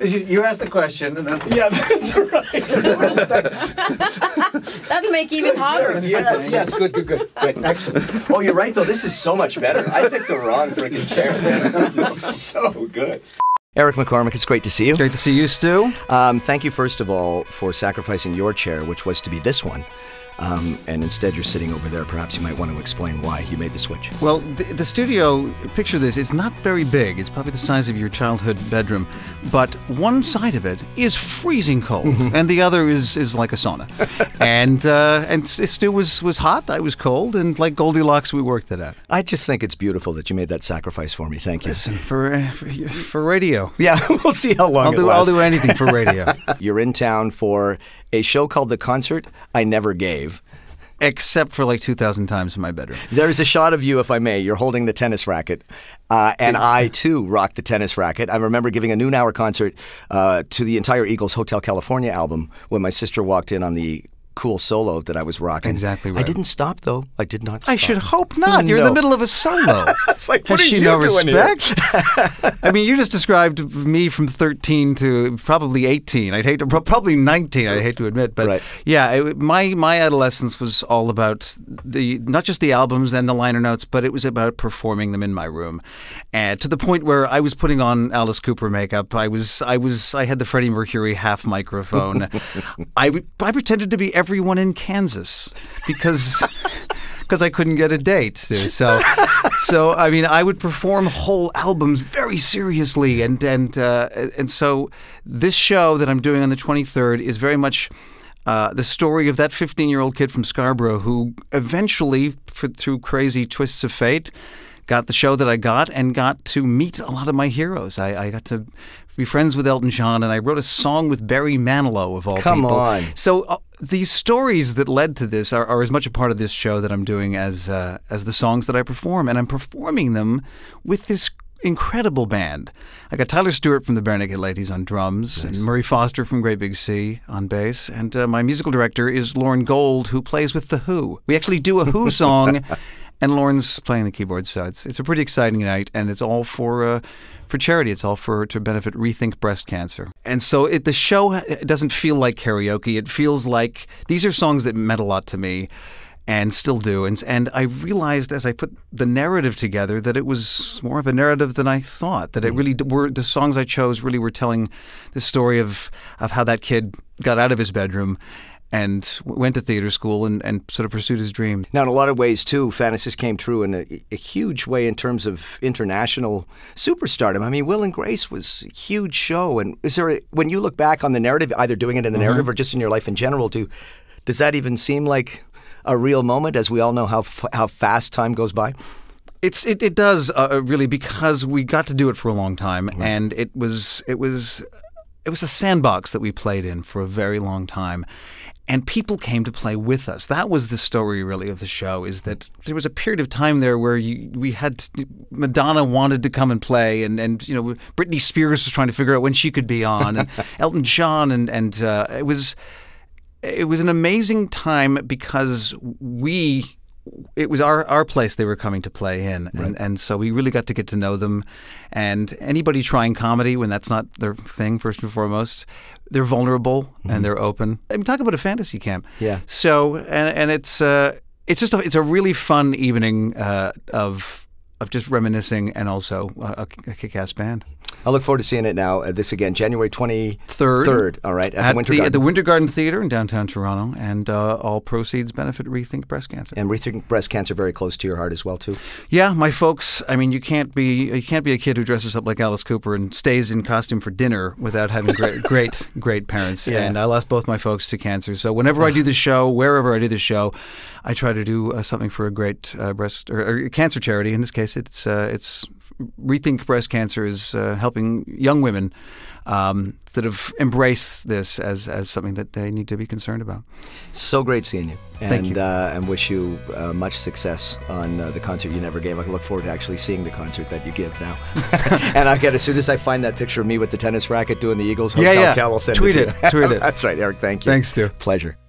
You asked the question, and then yeah, that's right. That'll make even harder. Yes, yes, good, good, good, Great. excellent. Oh, you're right though. This is so much better. I picked the wrong freaking chair. Man. This is so good. Eric McCormick, it's great to see you. Great to see you, Stu. Um, thank you, first of all, for sacrificing your chair, which was to be this one. Um, and instead, you're sitting over there. Perhaps you might want to explain why you made the switch. Well, the, the studio, picture this, it's not very big. It's probably the size of your childhood bedroom. But one side of it is freezing cold, mm-hmm. and the other is, is like a sauna. and uh, and Stu was, was hot, I was cold, and like Goldilocks, we worked it out. I just think it's beautiful that you made that sacrifice for me. Thank you. Listen, for, for, for radio, Yeah, we'll see how long I'll do. I'll do anything for radio. You're in town for a show called The Concert I Never Gave. Except for like 2,000 times in my bedroom. There's a shot of you, if I may. You're holding the tennis racket. Uh, and I, too, rocked the tennis racket. I remember giving a noon hour concert uh, to the entire Eagles Hotel California album when my sister walked in on the cool solo that I was rocking. Exactly right. I didn't stop though. I did not. Stop. I should hope not. Oh, You're no. in the middle of a solo. it's like Has she no respect? I mean, you just described me from 13 to probably 18. I'd hate to probably 19. I hate to admit, but right. yeah, it, my my adolescence was all about the not just the albums and the liner notes, but it was about performing them in my room, and to the point where I was putting on Alice Cooper makeup. I was I was I had the Freddie Mercury half microphone. I I pretended to be everyone in Kansas because because I couldn't get a date. So, so I mean, I would perform whole albums very seriously, and and uh, and so this show that I'm doing on the 23rd is very much. Uh, the story of that 15 year old kid from Scarborough who eventually, for, through crazy twists of fate, got the show that I got and got to meet a lot of my heroes. I, I got to be friends with Elton John, and I wrote a song with Barry Manilow of all Come people. Come on! So uh, the stories that led to this are, are, as much a part of this show that I'm doing as uh, as the songs that I perform, and I'm performing them with this incredible band. I got Tyler Stewart from the Barnegat Ladies on drums, nice. and Murray Foster from Great Big Sea on bass, and uh, my musical director is Lauren Gold, who plays with the Who. We actually do a Who song. and Lauren's playing the keyboard. So it's it's a pretty exciting night, and it's all for uh, for charity. It's all for to benefit Rethink Breast Cancer. And so it, the show doesn't feel like karaoke. It feels like these are songs that meant a lot to me, and still do. And and I realized as I put the narrative together that it was more of a narrative than I thought. That it mm. really were the songs I chose really were telling the story of of how that kid got out of his bedroom and went to theater school and, and sort of pursued his dream. Now, in a lot of ways, too, Fantasies came true in a, a huge way in terms of international superstardom. I mean, Will and Grace was a huge show. And is there, a, when you look back on the narrative, either doing it in the mm -hmm. narrative or just in your life in general, do, does that even seem like a real moment as we all know how, how fast time goes by? It's it, it does uh, uh, really because we got to do it for a long time, right. and it was it was it was a sandbox that we played in for a very long time, and people came to play with us. That was the story, really, of the show. Is that there was a period of time there where you, we had Madonna wanted to come and play, and, and you know Britney Spears was trying to figure out when she could be on, and Elton John, and and uh, it was it was an amazing time because we it was our, our place they were coming to play in, right. and, and so we really got to get to know them. And anybody trying comedy when that's not their thing, first and foremost, they're vulnerable mm -hmm. and mm-hmm. they're open. I mean, talk about a fantasy camp. Yeah. So and and it's uh, it's just a, it's a really fun evening uh, of of just reminiscing and also a, a kick-ass band. I look forward to seeing it now. Uh, this again, January 23rd. Third, all right, at, at the Winter the, Garden. At the Winter Garden Theater in downtown Toronto. And uh, all proceeds benefit Rethink Breast Cancer. And Rethink Breast Cancer very close to your heart as well, too. Yeah, my folks, I mean, you can't be you can't be a kid who dresses up like Alice Cooper and stays in costume for dinner without having great, great, great parents. Yeah. And I lost both my folks to cancer. So whenever I do the show, wherever I do the show, I try to do uh, something for a great uh, breast or, or, cancer charity. In this case, it's uh, it's Rethink Breast Cancer is uh, helping young women um, sort of embrace this as, as something that they need to be concerned about. So great seeing you. And, Thank you. Uh, and wish you uh, much success on uh, the concert you never gave. I look forward to actually seeing the concert that you give now. and I get as soon as I find that picture of me with the tennis racket doing the Eagles hotel yeah, yeah. I'll send Tweet it. it Tweet it. That's right, Eric. Thank you. Thanks, Stu. Pleasure.